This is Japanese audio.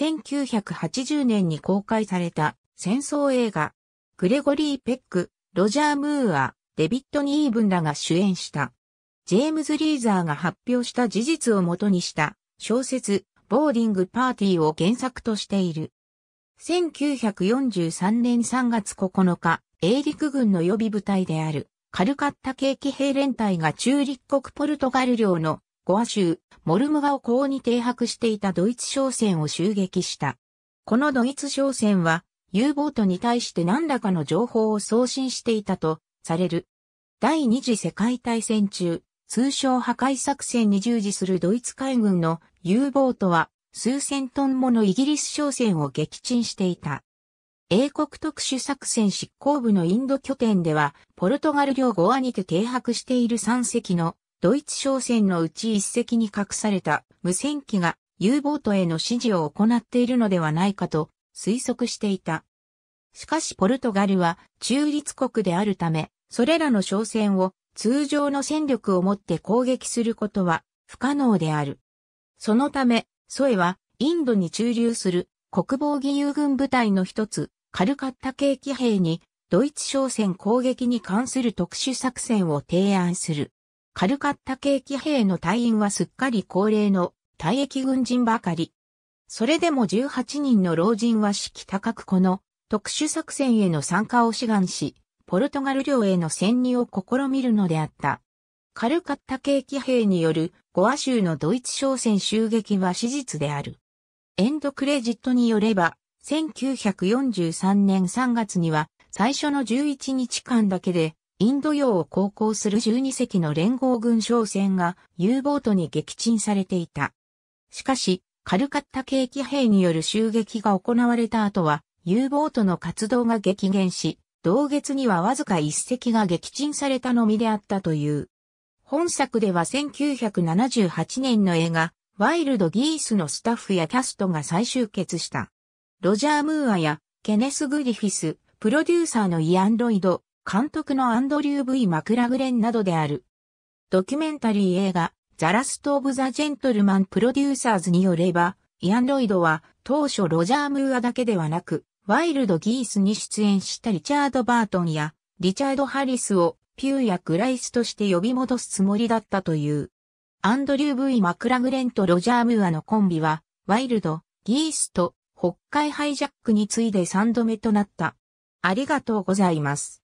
1980年に公開された戦争映画、グレゴリー・ペック、ロジャー・ムーア、デビッド・ニーブンらが主演した。ジェームズ・リーザーが発表した事実をもとにした小説、ボーディング・パーティーを原作としている。1943年3月9日、英陸軍の予備部隊であるカルカッタ系騎兵連隊が中立国ポルトガル領のゴア州、モルムガを港に停泊していたドイツ商船を襲撃した。このドイツ商船は、U ボートに対して何らかの情報を送信していたと、される。第二次世界大戦中、通称破壊作戦に従事するドイツ海軍の U ボートは、数千トンものイギリス商船を撃沈していた。英国特殊作戦執行部のインド拠点では、ポルトガル領ゴアにて停泊している3隻のドイツ商船のうち一隻に隠された無線機が U ボートへの指示を行っているのではないかと推測していた。しかしポルトガルは中立国であるため、それらの商船を通常の戦力をもって攻撃することは不可能である。そのため、ソエはインドに駐留する国防義勇軍部隊の一つ、カルカッタ系騎兵にドイツ商船攻撃に関する特殊作戦を提案する。カルカッタ系騎兵の隊員はすっかり高齢の退役軍人ばかり。それでも18人の老人は士気高くこの特殊作戦への参加を志願し、ポルトガル領への潜入を試みるのであった。カルカッタ系騎兵によるゴア州のドイツ商船襲撃は史実である。エンドクレジットによれば、1943年3月には最初の11日間だけでインド洋を航行する12隻の連合軍商船が U ボートに撃沈されていた。しかし、カルカッタ景気兵による襲撃が行われた後は、U ボートの活動が激減し、同月にはわずか1隻が撃沈されたのみであったという。本作では1978年の映画、ワイルドギースのスタッフやキャストが再集結した。ロジャー・ムーアやケネス・グリフィス、プロデューサーのイアン・ロイド、監督のアンドリュー・ V・ マクラグレンなどである。ドキュメンタリー映画、ザラスト・オブ・ザ・ジェントルマン・プロデューサーズによれば、イアン・ロイドは当初ロジャー・ムーアだけではなく、ワイルド・ギースに出演したリチャード・バートンやリチャード・ハリスをピューやグライスとして呼び戻すつもりだったという。アンドリュー・ V・ マクラグレンとロジャー・ムーアのコンビは、ワイルド、ギースと北海ハイジャックに次いで3度目となった。ありがとうございます。